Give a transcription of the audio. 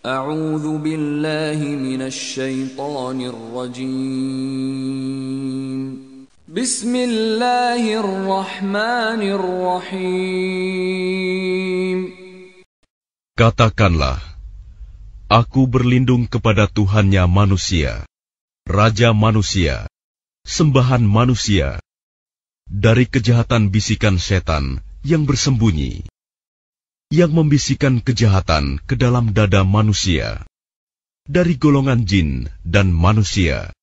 A'udzu billahi minasyaitonir rajim. Bismillahirrahmanirrahim. Katakanlah, aku berlindung kepada Tuhannya manusia, raja manusia, sembahan manusia, dari kejahatan bisikan setan yang bersembunyi yang membisikkan kejahatan ke dalam dada manusia dari golongan jin dan manusia.